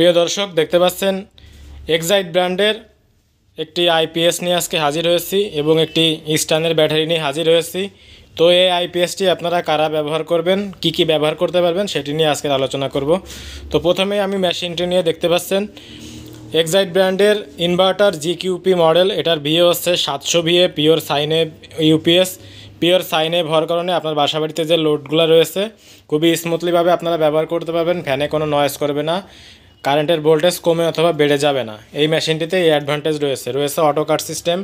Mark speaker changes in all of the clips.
Speaker 1: প্রিয় দর্শক দেখতে পাচ্ছেন এক্সাইট ব্র্যান্ডের একটি আইপিএস নিয়ে আজকে হাজির হয়েছি এবং একটি স্টানের ব্যাটারি নিয়ে হাজির হয়েছি তো এই আইপিএসটি আপনারা কারা ব্যবহার করবেন কি কি ব্যবহার করতে পারবেন সেটি নিয়ে আজকের আলোচনা করব তো প্রথমে আমি মেশিনটি নিয়ে দেখতে পাচ্ছেন এক্সাইট ব্র্যান্ডের ইনভার্টার জি কিউপি মডেল এটার ভিএ হচ্ছে সাতশো ভিএ পিওর সাইনে ইউপিএস পিওর সাইনে ভর কারণে আপনার বাসাবাড়িতে যে লোডগুলো রয়েছে খুবই স্মুথলিভাবে আপনারা ব্যবহার করতে পারবেন ফ্যানে কোনো নয়েস করবে না কারেন্টের ভোল্টেজ কমে অথবা বেড়ে যাবে না এই মেশিনটিতে এই অ্যাডভান্টেজ রয়েছে রয়েছে auto cut system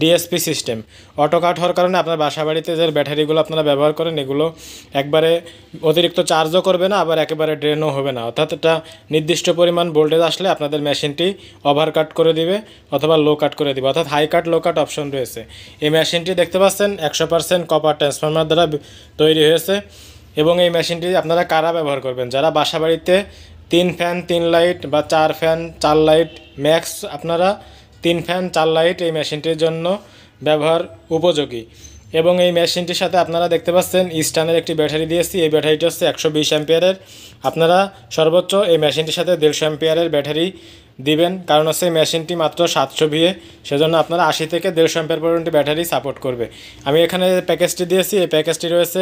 Speaker 1: DSP system auto cut হওয়ার কারণে আপনার বাসা বাড়িতে যে ব্যাটারিগুলো আপনারা ব্যবহার করেন এগুলো একবারে অতিরিক্ত চার্জও করবে না আবার একেবারে ড্রেনও হবে না অর্থাৎ এটা নির্দিষ্ট পরিমাণ ভোল্টেজ আসলে আপনাদের মেশিনটি ওভার কাট করে দিবে অথবা লো কাট করে দিবে অর্থাৎ হাই কাট লো কাট অপশন রয়েছে এই মেশিনটি দেখতে পাচ্ছেন একশো পার্সেন্ট কপার ট্রান্সফর্মার দ্বারা তৈরি হয়েছে এবং এই মেশিনটি আপনারা কারা ব্যবহার করবেন যারা বাসা বাড়িতে তিন ফ্যান তিন লাইট বা চার ফ্যান চার লাইট ম্যাক্স আপনারা তিন ফ্যান চার লাইট এই মেশিনটির জন্য ব্যবহার উপযোগী এবং এই মেশিনটির সাথে আপনারা দেখতে পাচ্ছেন ইস্টানের একটি ব্যাটারি দিয়েছি এই ব্যাটারিটি হচ্ছে একশো বিশ অ্যাম্পিয়ারের আপনারা সর্বোচ্চ এই মেশিনটির সাথে দেড়শো অ্যাম্পিয়ারের ব্যাটারি দিবেন কারণ হচ্ছে এই মেশিনটি মাত্র সাতশো ভিএ সেজন্য আপনারা আশি থেকে দেড়শো অ্যাম্পের পর্যন্ত ব্যাটারি সাপোর্ট করবে আমি এখানে প্যাকেজটি দিয়েছি এই প্যাকেজটি রয়েছে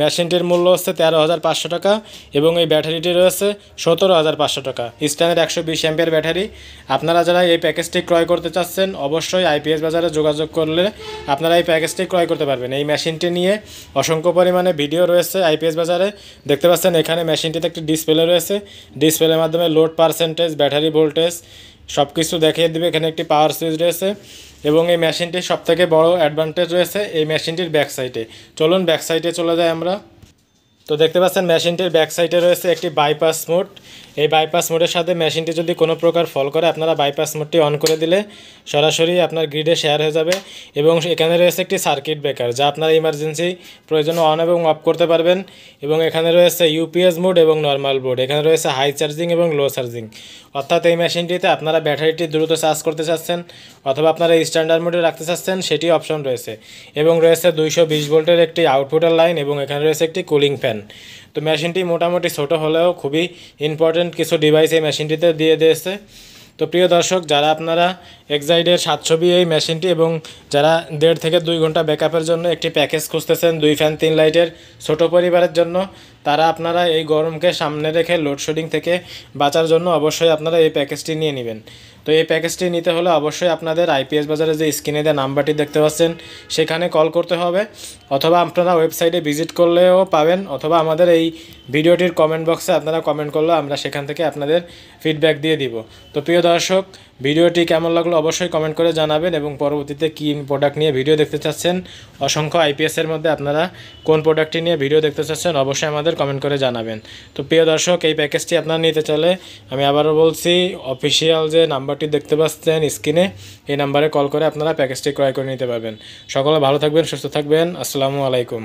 Speaker 1: মেশিনটির মূল্য হচ্ছে তেরো হাজার পাঁচশো টাকা এবং এই ব্যাটারিটি রয়েছে সতেরো হাজার পাঁচশো টাকা স্ট্যান্ডের একশো বিশ অ্যাম্পের ব্যাটারি আপনারা যারা এই প্যাকেজটি ক্রয় করতে চাচ্ছেন অবশ্যই আইপিএস বাজারে যোগাযোগ করলে আপনারা এই প্যাকেজটি ক্রয় করতে পারবেন এই মেশিনটি নিয়ে অসংখ্য পরিমাণে ভিডিও রয়েছে আইপিএস বাজারে দেখতে পাচ্ছেন এখানে মেশিনটিতে একটি ডিসপ্লে রয়েছে ডিসপ্লের মাধ্যমে লোড পার্সেন্টেজ ব্যাটারি ভোল্টেজ সব কিছু দেখিয়ে দেবে এখানে একটি পাওয়ার সুইচ রয়েছে এবং এই মেশিনটির সবথেকে বড় অ্যাডভান্টেজ রয়েছে এই মেশিনটির ব্যাক চলুন ব্যাক চলে যাই আমরা তো দেখতে পাচ্ছেন মেশিনটির ব্যাক সাইডে রয়েছে একটি বাইপাস মোড এই বাইপাস মোডের সাথে মেশিনটি যদি কোনো প্রকার ফল করে আপনারা বাইপাস মোডটি অন করে দিলে সরাসরি আপনার গ্রিডে শেয়ার হয়ে যাবে এবং এখানে রয়েছে একটি সার্কিট ব্রেকার যা আপনার ইমার্জেন্সি প্রয়োজনে অন এবং অফ করতে পারবেন এবং এখানে রয়েছে ইউপিএস মোড এবং নর্মাল মোড এখানে রয়েছে হাই চার্জিং এবং লো চার্জিং অর্থাৎ এই মেশিনটিতে আপনারা ব্যাটারিটি দ্রুত চার্জ করতে চাচ্ছেন অথবা আপনারা স্ট্যান্ডার্ড মোডে রাখতে চাচ্ছেন সেটি অপশন রয়েছে এবং রয়েছে দুইশো ভোল্টের একটি আউটপুটের লাইন এবং এখানে রয়েছে একটি কুলিং ফ্যান দেন তো মেশিনটি মোটামুটি ছোট হলেও খুবই ইম্পর্টেন্ট কিছু ডিভাইস এই মেশিনটিতে দিয়ে দিয়েছে তো প্রিয় দর্শক যারা আপনারা এক্সাইডের সাত ছবি এই মেশিনটি এবং যারা দেড় থেকে দুই ঘন্টা ব্যাকআপের জন্য একটি প্যাকেজ খুঁজতেছেন দুই ফ্যান তিন লাইটের ছোট পরিবারের জন্য তারা আপনারা এই গরমকে সামনে রেখে লোডশেডিং থেকে বাঁচার জন্য অবশ্যই আপনারা এই প্যাকেজটি নিয়ে নেবেন তো এই প্যাকেজটি নিতে হলে অবশ্যই আপনাদের আইপিএস বাজারে যে স্ক্রিনে দেওয়া নাম্বারটি দেখতে পাচ্ছেন সেখানে কল করতে হবে অথবা আপনারা ওয়েবসাইটে ভিজিট করলেও পাবেন অথবা আমাদের এই ভিডিওটির কমেন্ট বক্সে আপনারা কমেন্ট করলেও আমরা সেখান থেকে আপনাদের ফিডব্যাক দিয়ে দিব তো প্রিয় দর্শক ভিডিওটি কেমন লাগলো অবশ্যই কমেন্ট করে জানাবেন এবং পরবর্তীতে কী প্রোডাক্ট নিয়ে ভিডিও দেখতে চাচ্ছেন অসংখ্য আইপিএসের মধ্যে আপনারা কোন প্রোডাক্টটি নিয়ে ভিডিও দেখতে চাচ্ছেন অবশ্যই আমাদের কমেন্ট করে জানাবেন তো প্রিয় দর্শক এই প্যাকেজটি আপনারা নিতে চলে আমি আবারও বলছি অফিসিয়াল যে নাম্বারটি দেখতে পাচ্ছেন স্ক্রিনে এই নাম্বারে কল করে আপনারা প্যাকেজটি ক্রয় করে নিতে পারবেন সকলে ভালো থাকবেন সুস্থ থাকবেন আসসালামু আলাইকুম